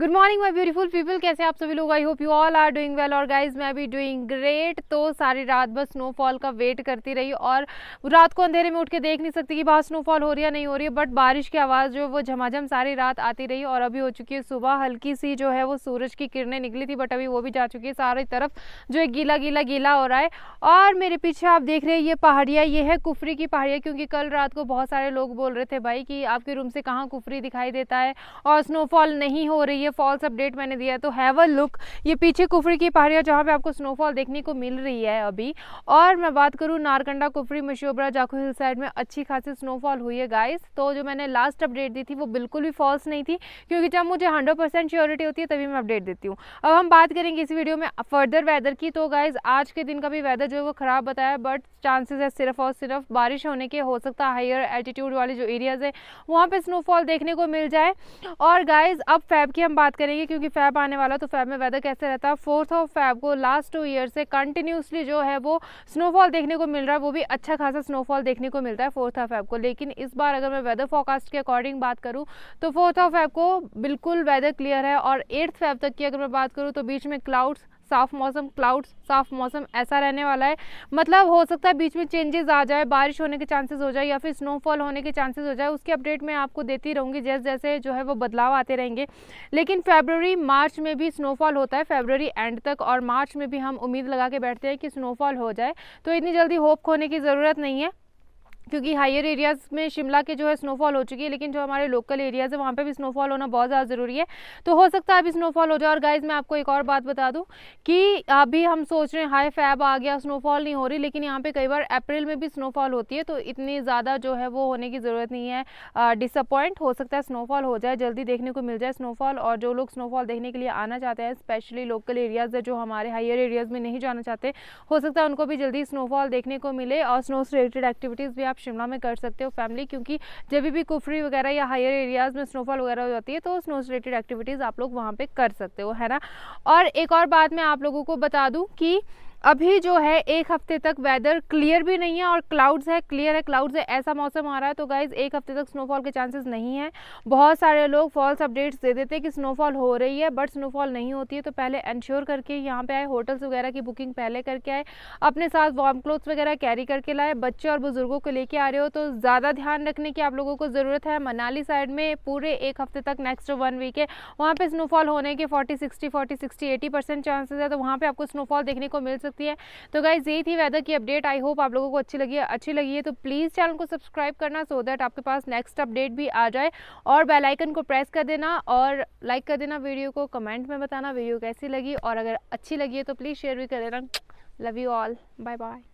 good morning my beautiful people कैसे आप सभी लोग I hope you all are doing well और गाइज मैं भी डूइंग ग्रेट तो सारी रात बस स्नोफॉल का वेट करती रही और रात को अंधेरे में उठ के देख नहीं सकती कि बाहर स्नोफॉल हो रही है नहीं हो रही है बट बारिश की आवाज़ जो वो झमाझम सारी रात आती रही और अभी हो चुकी है सुबह हल्की सी जो है वो सूरज की किरणें निकली थी बट अभी वो भी जा चुकी है सारी तरफ जो है गीला गीला गीला हो रहा है और मेरे पीछे आप देख रहे हैं ये पहाड़ियाँ ये है कुफरी की पहाड़ियाँ क्योंकि कल रात को बहुत सारे लोग बोल रहे थे भाई कि आपके रूम से कहाँ कुफरी दिखाई देता है और स्नोफॉल नहीं हो रही है ये फॉल्स अपडेट मैंने दिया तो हैव अ लुक ये पीछे कुफरी की पहाड़ियाँ जहाँ पे आपको स्नोफॉल देखने को मिल रही है अभी और मैं बात करूँ नारकंडा कुफरी मशोबरा जाखू हिल साइड में अच्छी खासी स्नोफॉल हुई है गाइस तो जो मैंने लास्ट अपडेट दी थी वो बिल्कुल भी फॉल्स नहीं थी क्योंकि जब मुझे हंड्रेड श्योरिटी होती है तभी मैं अपडेट देती हूँ अब हम बात करेंगे इस वीडियो में फर्दर वेदर की तो गाइज आज के दिन का भी वेदर जो है वो ख़राब बताया बट चांसेस है सिर्फ और सिर्फ बारिश होने के हो सकता है हायर एल्टीट्यूड वाले जो एरियाज़ है वहाँ पर स्नोफॉल देखने को मिल जाए और गाइज अब फैब की हम हम बात करेंगे क्योंकि फैब आने वाला तो फैब में वेदर कैसे रहता है फोर्थ ऑफ फैब को लास्ट टू ईयर से कंटिन्यूसली जो है वो स्नोफॉल देखने को मिल रहा है वो भी अच्छा खासा स्नोफॉल देखने को मिलता है फोर्थ ऑफ फैब को लेकिन इस बार अगर मैं वेदर फोरकास्ट के अकॉर्डिंग बात करूँ तो फोर्थ ऑफ फैब को बिल्कुल वेदर क्लियर है और एट्थ फैब तक की अगर मैं बात करूँ तो बीच में क्लाउड्स साफ मौसम क्लाउड्स साफ मौसम ऐसा रहने वाला है मतलब हो सकता है बीच में चेंजेस आ जाए बारिश होने के चांसेस हो जाए या फिर स्नोफॉल होने के चांसेस हो जाए उसके अपडेट मैं आपको देती रहूँगी जैसे जैसे जो है वो बदलाव आते रहेंगे लेकिन फेबररी मार्च में भी स्नोफॉल होता है फेबररी एंड तक और मार्च में भी हम उम्मीद लगा के बैठते हैं कि स्नोफॉल हो जाए तो इतनी जल्दी होप खोने की ज़रूरत नहीं है क्योंकि हायर एरियाज़ में शिमला के जो है स्नोफॉल हो चुकी है लेकिन जो हमारे लोकल एरियाज़ है वहाँ पे भी स्नोफॉल होना बहुत ज़्यादा ज़रूरी है तो हो सकता है अभी स्नोफॉल हो जाए और गाइज मैं आपको एक और बात बता दूँ कि अभी हम सोच रहे हैं हाई फैब आ गया स्नोफॉल नहीं हो रही लेकिन यहाँ पर कई बार अप्रैल में भी स्नोफॉल होती है तो इतनी ज़्यादा जो है वो होने की ज़रूरत नहीं है डिसअपॉइंट हो सकता है स्नोफॉल हो जाए जल्दी देखने को मिल जाए स्नोफॉल और जो लोग स्नोफॉल देखने के लिए आना चाहते हैं स्पेशली लोकल एरियाज़ जो हमारे हायर एरियाज़ में नहीं जाना चाहते हो सकता है उनको भी जल्दी स्नोफॉल देखने को मिले और स्नो से रिलेटेड एक्टिविटीज़ भी आप आप शिमला में कर सकते हो फैमिली क्योंकि जब भी कुफरी वगैरह या हायर एरियाज़ में स्नोफॉल वगैरह हो जाती है तो स्नो रिलेटेड एक्टिविटीज़ आप लोग वहाँ पर कर सकते हो है ना और एक और बात मैं आप लोगों को बता दूँ कि अभी जो है एक हफ्ते तक वेदर क्लियर भी नहीं है और क्लाउड्स है क्लियर है क्लाउड्स है ऐसा मौसम आ रहा है तो गाइज एक हफ्ते तक स्नोफॉल के चांसेस नहीं है बहुत सारे लोग फॉल्स अपडेट्स दे देते हैं कि स्नोफॉल हो रही है बट स्नोफॉल नहीं होती है तो पहले इंश्योर करके यहाँ पे आए होटल्स वगैरह की बुकिंग पहले करके आए अपने साथ वार्म क्लोथ्स वगैरह कैरी करके लाए बच्चे और बुज़ुर्गों को लेके आ रहे हो तो ज़्यादा ध्यान रखने की आप लोगों को ज़रूरत है मनाली साइड में पूरे एक हफ्ते तक नेक्स्ट वन वीक है वहाँ पर स्नोफॉल होने के forty sixty forty sixty eighty percent chances है तो वहाँ पर आपको स्नोफॉल देखने को मिल सकता सकती है तो गाइज यही थी वेदर की अपडेट आई होप आप लोगों को अच्छी लगी है अच्छी लगी है तो प्लीज़ चैनल को सब्सक्राइब करना सो देट दैट आपके पास नेक्स्ट अपडेट भी आ जाए और बेलाइकन को प्रेस कर देना और लाइक कर देना वीडियो को कमेंट में बताना वीडियो कैसी लगी और अगर अच्छी लगी है तो प्लीज़ शेयर भी कर देना love you all bye bye